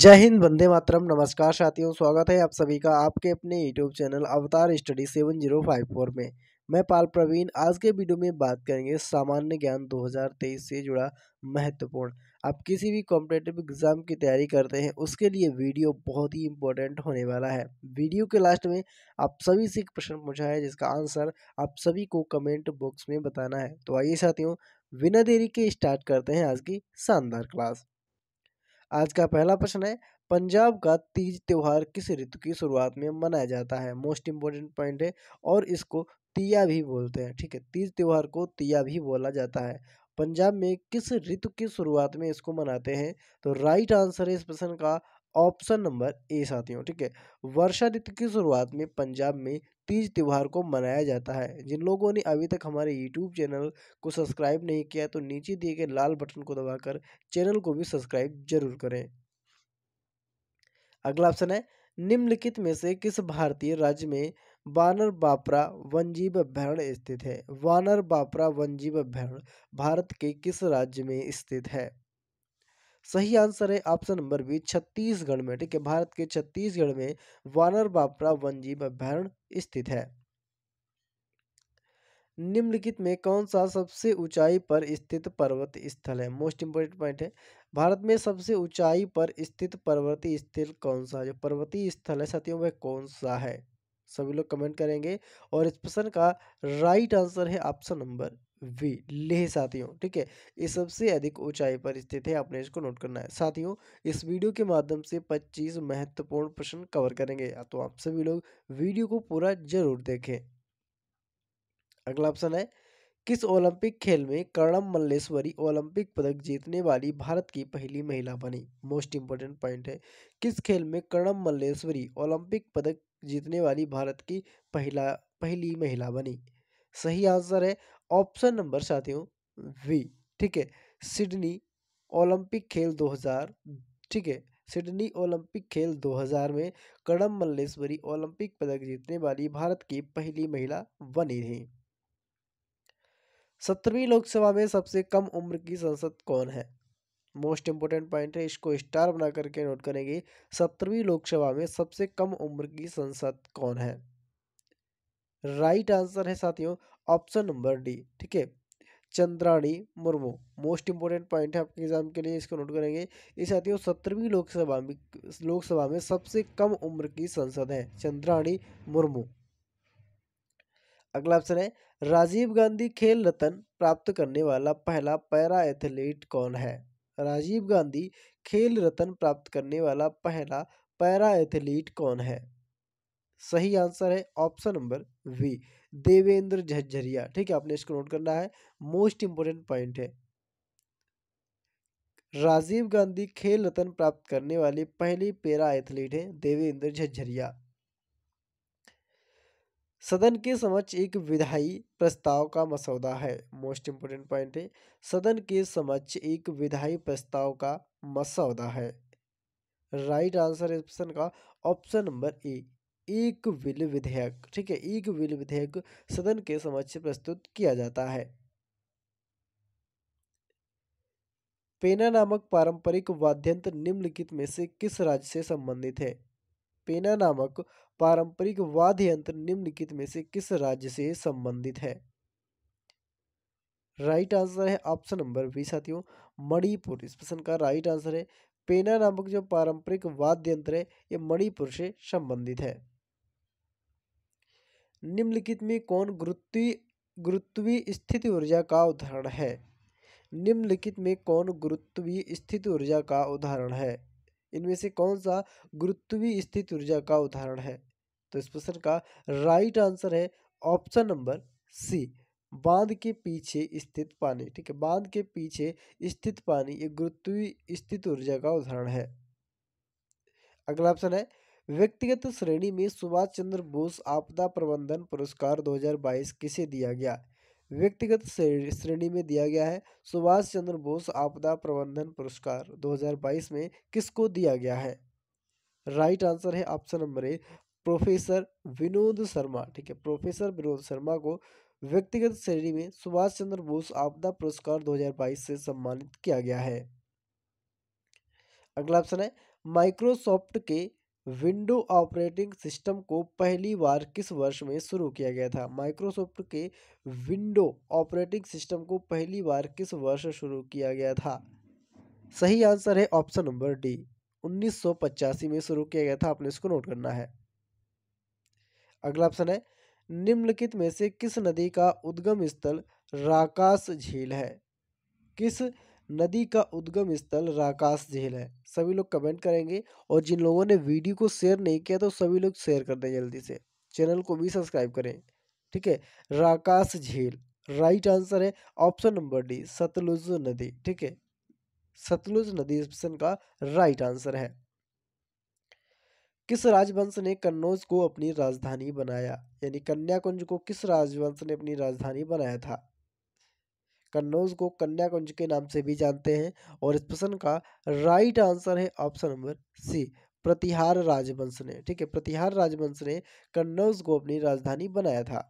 जय हिंद वंदे मातरम नमस्कार साथियों स्वागत है आप सभी का आपके अपने YouTube channel Avatar study seven zero five four में मैं पाल प्रवीण आज के वीडियो में बात करेंगे सामान्य ज्ञान 2023 से जुड़ा महत्वपूर्ण आप किसी भी कॉम्पिटेटिव एग्ज़ाम की तैयारी करते हैं उसके लिए वीडियो बहुत ही इंपॉर्टेंट होने वाला है वीडियो के लास्ट में आप सभी से एक प्रश्न पूछा है जिसका आंसर आप सभी को कमेंट बॉक्स में बताना है तो आइए साथियों बिना देरी के स्टार्ट करते हैं आज की शानदार क्लास आज का पहला प्रश्न है पंजाब का तीज त्यौहार किस ऋतु की शुरुआत में मनाया जाता है मोस्ट इम्पोर्टेंट पॉइंट है और इसको तिया भी बोलते हैं ठीक है तीज त्यौहार को तिया भी बोला जाता है पंजाब में किस ऋतु की शुरुआत में इसको मनाते हैं तो राइट आंसर है इस प्रश्न का ऑप्शन नंबर ए साथियों ठीक है वर्षा ऋतु की शुरुआत में पंजाब में तीज त्यौहार को मनाया जाता है जिन लोगों ने अभी तक हमारे यूट्यूब चैनल को सब्सक्राइब नहीं किया तो नीचे दिए गए लाल बटन को दबाकर चैनल को भी सब्सक्राइब जरूर करें अगला ऑप्शन है निम्नलिखित में से किस भारतीय राज्य में वानर बापरा वनजीव अभ्यारण्य स्थित है वानर बापरा वनजीव अभ्यारण्य भारत के किस राज्य में स्थित है सही आंसर है ऑप्शन नंबर बी छत्तीसगढ़ में ठीक है भारत के छत्तीसगढ़ में वानर बापरा वनजीव अभ्यारण्य स्थित है निम्नलिखित में कौन सा सबसे ऊंचाई पर स्थित पर्वत स्थल है मोस्ट इंपोर्टेंट पॉइंट है भारत में सबसे ऊंचाई पर स्थित पर्वतीय स्थल कौन सा जो पर्वतीय स्थल है साथियों वह कौन सा है सभी लोग कमेंट करेंगे और इस प्रश्न का राइट आंसर है ऑप्शन नंबर वी लेह साथियों ठीक है ये सबसे अधिक ऊंचाई पर स्थित है आपने इसको नोट करना है साथियों इस वीडियो के माध्यम से 25 महत्वपूर्ण प्रश्न कवर करेंगे तो आप सभी लोग वीडियो को पूरा जरूर देखें अगला ऑप्शन है किस ओलंपिक खेल में कर्णम मल्लेश्वरी ओलंपिक पदक जीतने वाली भारत की पहली महिला बनी मोस्ट इंपोर्टेंट पॉइंट है किस खेल में कर्णम मल्लेश्वरी ओलंपिक पदक जीतने वाली भारत की पहला पहली महिला बनी सही आंसर है ऑप्शन नंबर साथियों वी ठीक है सिडनी ओलंपिक खेल 2000 ठीक है सिडनी ओलंपिक खेल 2000 में कड़म मल्लेश्वरी ओलंपिक पदक जीतने वाली भारत की पहली महिला बनी थी सत्रहवीं लोकसभा में सबसे कम उम्र की संसद कौन है मोस्ट इंपोर्टेंट पॉइंट है इसको स्टार बना करके नोट करेंगे सत्रहवीं लोकसभा में सबसे कम उम्र की संसद कौन है राइट आंसर है साथियों ऑप्शन नंबर डी ठीक है Chandrani Murmu most important point है आपके एग्जाम के लिए इसको नोट करेंगे ये साथियों सत्रहवीं लोकसभा में लोकसभा में सबसे कम उम्र की संसद है चंद्राणी मुर्मू अगला ऑप्शन है राजीव गांधी खेल रत्न प्राप्त करने वाला पहला पैरा एथलीट कौन है राजीव गांधी खेल रत्न प्राप्त करने वाला पहला पैरा एथलीट कौन है सही आंसर है option number B Devendra Jhajharia ठीक है आपने इसको नोट करना है मोस्ट इंपोर्टेंट पॉइंट है राजीव गांधी खेल रत्न प्राप्त करने वाली पहली पैरा एथलीट है देवेंद्र झज्जरिया सदन के समक्ष एक विधायी प्रस्ताव का मसौदा है मोस्ट इंपोर्टेंट पॉइंट है सदन के समक्ष एक विधायी प्रस्ताव का मसौदा है राइट आंसर ऑप्शन का ऑप्शन नंबर ए एक विल विधेयक ठीक है एक विल विधेयक सदन के समक्ष प्रस्तुत किया जाता है पेना नामक पारंपरिक वाद्यंत्र निम्नलिखित में से किस राज्य से संबंधित है पेना नामक पारंपरिक वाद्य यंत्र निम्नलिखित में से किस राज्य से संबंधित है राइट आंसर है ऑप्शन नंबर बी साथियों मणिपुर इस प्रश्न का राइट आंसर है पेना नामक जो पारंपरिक वाद्य यंत्र है ये मणिपुर से संबंधित है निम्नलिखित में कौन गुरुत्वी गुरुत्वी स्थिति ऊर्जा का उदाहरण है निम्नलिखित में कौन गुरुत्वी स्थिति ऊर्जा का उदाहरण है इनमें से कौन सा गुरुत्वी स्थिति ऊर्जा का उदाहरण है तो इस प्रश्न का राइट आंसर है ऑप्शन नंबर सी बांध के पीछे स्थित पानी ठीक है बांध के पीछे स्थित पानी ये गुरुत्वी स्थित ऊर्जा का उदाहरण है अगला ऑप्शन है व्यक्तिगत श्रेणी में सुभाष चंद्र बोस आपदा प्रबंधन पुरस्कार 2022 किसे दिया गया व्यक्तिगत श्रेणी में दिया गया है सुभाष चंद्र बोस आपदा प्रबंधन पुरस्कार 2022 में किसको दिया गया है राइट आंसर है option number A professor Vinod Sharma ठीक है प्रोफेसर विनोद शर्मा को व्यक्तिगत श्रेणी में सुभाष चंद्र बोस आपदा पुरस्कार 2022 से सम्मानित किया गया है अगला ऑप्शन है माइक्रोसॉफ्ट के विंडो ऑपरेटिंग सिस्टम को पहली बार किस वर्ष में शुरू किया गया था माइक्रोसॉफ्ट के विंडो ऑपरेटिंग सिस्टम को पहली बार किस वर्ष शुरू किया गया था सही आंसर है ऑप्शन नंबर डी उन्नीस में शुरू किया गया था आपने इसको नोट करना है अगला ऑप्शन है निम्नलिखित में से किस नदी का उद्गम स्थल राकाश झील है किस नदी का उद्गम स्थल राकाश झील है सभी लोग कमेंट करेंगे और जिन लोगों ने वीडियो को शेयर नहीं किया तो सभी लोग शेयर कर दें जल्दी से चैनल को भी सब्सक्राइब करें ठीक है राकाश झील राइट आंसर है ऑप्शन नंबर डी सतलुज नदी ठीक है सतलुज नदी ऑप्शन का राइट आंसर है किस राजवंश ने कन्नौज को अपनी राजधानी बनाया यानी कन्याकुंज को किस राजवंश ने अपनी राजधानी बनाया था कन्नौज को कन्याकुंज के नाम से भी जानते हैं और इस प्रश्न का राइट आंसर है ऑप्शन नंबर सी प्रतिहार राजवंश ने ठीक है प्रतिहार राजवंश ने कन्नौज को अपनी राजधानी बनाया था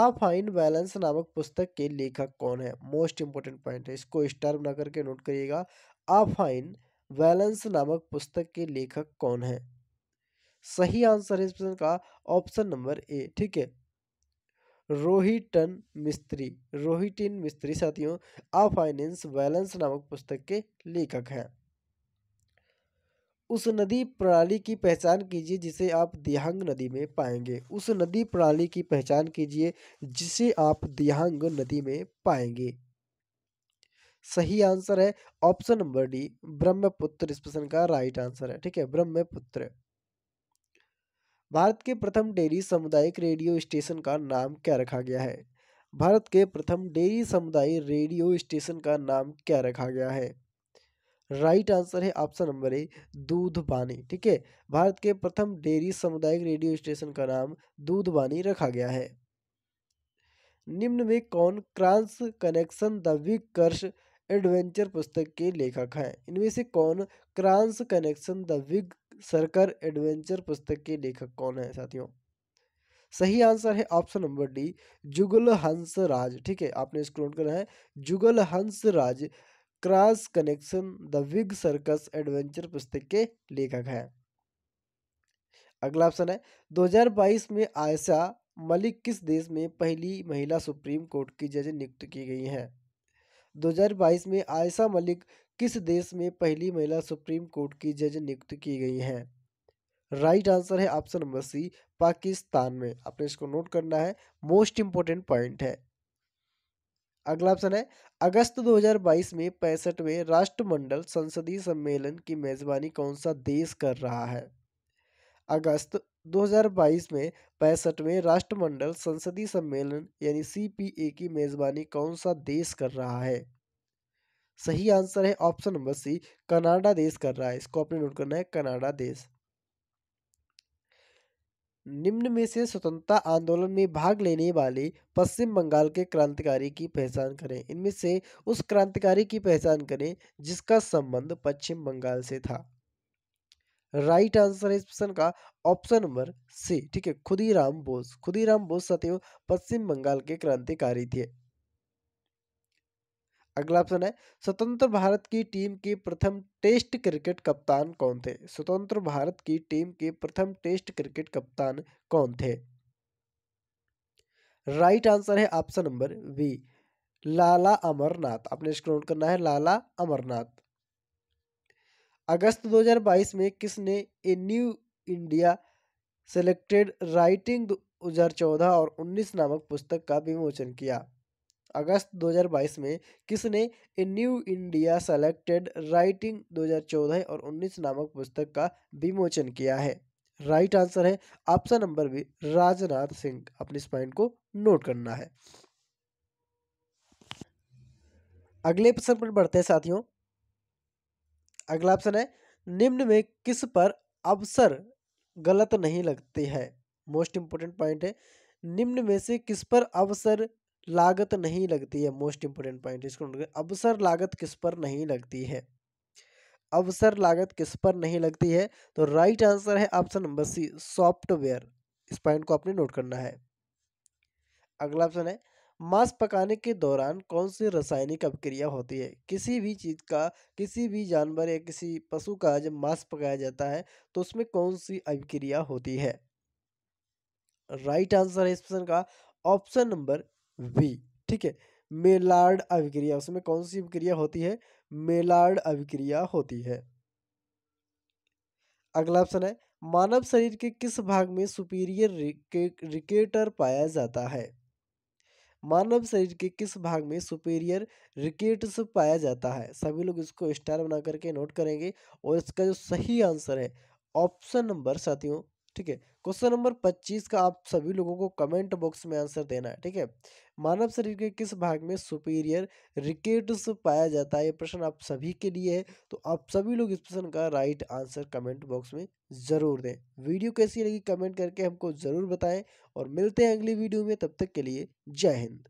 आ फाइन बैलेंस नामक पुस्तक के लेखक कौन है मोस्ट इंपॉर्टेंट पॉइंट है इसको स्टार बना करके नोट करिएगा आ फाइन बैलेंस नामक पुस्तक के लेखक कौन है सही आंसर है इस प्रश्न का ऑप्शन नंबर ए ठीक है रोहिटन मिस्त्री रोहिटिन मिस्त्री साथियों आ फाइनेंस बैलेंस नामक पुस्तक के लेखक हैं उस नदी प्रणाली की पहचान कीजिए जिसे आप दिहांग नदी में पाएंगे उस नदी प्रणाली की पहचान कीजिए जिसे आप दिहांग नदी में पाएंगे सही आंसर है ऑप्शन नंबर डी ब्रह्मपुत्र इस प्रश्न का राइट आंसर है ठीक है ब्रह्मपुत्र भारत के प्रथम डेयरी सामुदायिक रेडियो स्टेशन का नाम क्या रखा गया है भारत के प्रथम डेयरी समुदाय रेडियो स्टेशन का नाम क्या रखा गया है राइट आंसर है ऑप्शन नंबर ए दूध बानी ठीक है भारत के प्रथम डेयरी सामुदायिक रेडियो स्टेशन का नाम दूध बानी रखा गया है निम्न में कौन cross connection the big circus adventure पुस्तक के लेखक हैं इनमें से कौन cross connection the big circus adventure पुस्तक के लेखक कौन है साथियों सही आंसर है ऑप्शन नंबर डी जुगल हंस राज ठीक है आपने इसको नोट करना है Jugal Hans Raj cross connection the big circus adventure पुस्तक के लेखक हैं अगला ऑप्शन है 2022 में आयशा मलिक किस देश में पहली महिला सुप्रीम कोर्ट की जज नियुक्त की गई हैं 2022 में आयशा मलिक किस देश में पहली महिला सुप्रीम कोर्ट की जज नियुक्त की गई हैं राइट आंसर है ऑप्शन नंबर सी पाकिस्तान में आपने इसको नोट करना है मोस्ट इंपॉर्टेंट पॉइंट है अगला ऑप्शन है अगस्त 2022 में पैंसठवें राष्ट्रमंडल संसदीय सम्मेलन की मेजबानी कौन सा देश कर रहा है अगस्त 2022 में पैंसठवें राष्ट्रमंडल संसदीय सम्मेलन यानी सी की मेजबानी कौन सा देश कर रहा है सही आंसर है ऑप्शन नंबर सी कनाडा देश कर रहा है इसको आपने नोट करना है कनाडा देश निम्न में से स्वतंत्रता आंदोलन में भाग लेने वाले पश्चिम बंगाल के क्रांतिकारी की पहचान करें इनमें से उस क्रांतिकारी की पहचान करें जिसका संबंध पश्चिम बंगाल से था राइट आंसर है इस प्रश्न का ऑप्शन नंबर सी ठीक है खुदीराम बोस खुदीराम बोस सत्यव पश्चिम बंगाल के क्रांतिकारी थे अगला ऑप्शन है स्वतंत्र भारत की टीम के प्रथम टेस्ट क्रिकेट कप्तान कौन थे स्वतंत्र भारत की टीम के प्रथम टेस्ट क्रिकेट कप्तान कौन थे राइट आंसर है option number B Lala Amarnath आपने इसको नोट करना है लाला अमरनाथ अगस्त 2022 में किसने a new India selected writing 2014 और 19 नामक पुस्तक का विमोचन किया अगस्त 2022 में किसने a new India selected writing 2014 और 19 नामक पुस्तक का विमोचन किया है राइट आंसर है option number B Rajnath Singh अपने इस पॉइंट को नोट करना है अगले प्रश्न पर बढ़ते हैं साथियों अगला ऑप्शन है निम्न में किस पर अवसर गलत नहीं लगती है मोस्ट इंपोर्टेंट पॉइंट है निम्न में से किस पर अवसर लागत नहीं लगती है मोस्ट इंपोर्टेंट पॉइंट इसको अवसर लागत किस पर नहीं लगती है अवसर लागत किस पर नहीं लगती है तो राइट आंसर है ऑप्शन नंबर सी सॉफ्टवेयर इस पॉइंट को आपने नोट करना है अगला ऑप्शन है मांस पकाने के दौरान कौन सी रासायनिक अभिक्रिया होती है किसी भी चीज़ का किसी भी जानवर या किसी पशु का जब मांस पकाया जाता है तो उसमें कौन सी अभिक्रिया होती है राइट आंसर है इस प्रश्न का ऑप्शन नंबर वी ठीक है मेलार्ड अभिक्रिया उसमें कौन सी अभिक्रिया होती है मेलार्ड अभिक्रिया होती है अगला ऑप्शन है मानव शरीर के किस भाग में सुपीरियर रिके, रिकेटर पाया जाता है मानव शरीर के किस भाग में सुपीरियर रिकेट्स पाया जाता है सभी लोग इसको स्टार बना करके नोट करेंगे और इसका जो सही आंसर है ऑप्शन नंबर साथियों ठीक है क्वेश्चन नंबर पच्चीस का आप सभी लोगों को कमेंट बॉक्स में आंसर देना है ठीक है मानव शरीर के किस भाग में सुपीरियर रिकेट्स पाया जाता है ये प्रश्न आप सभी के लिए है तो आप सभी लोग इस प्रश्न का राइट आंसर कमेंट बॉक्स में ज़रूर दें वीडियो कैसी लगी कमेंट करके हमको ज़रूर बताएं और मिलते हैं अगली वीडियो में तब तक के लिए जय हिंद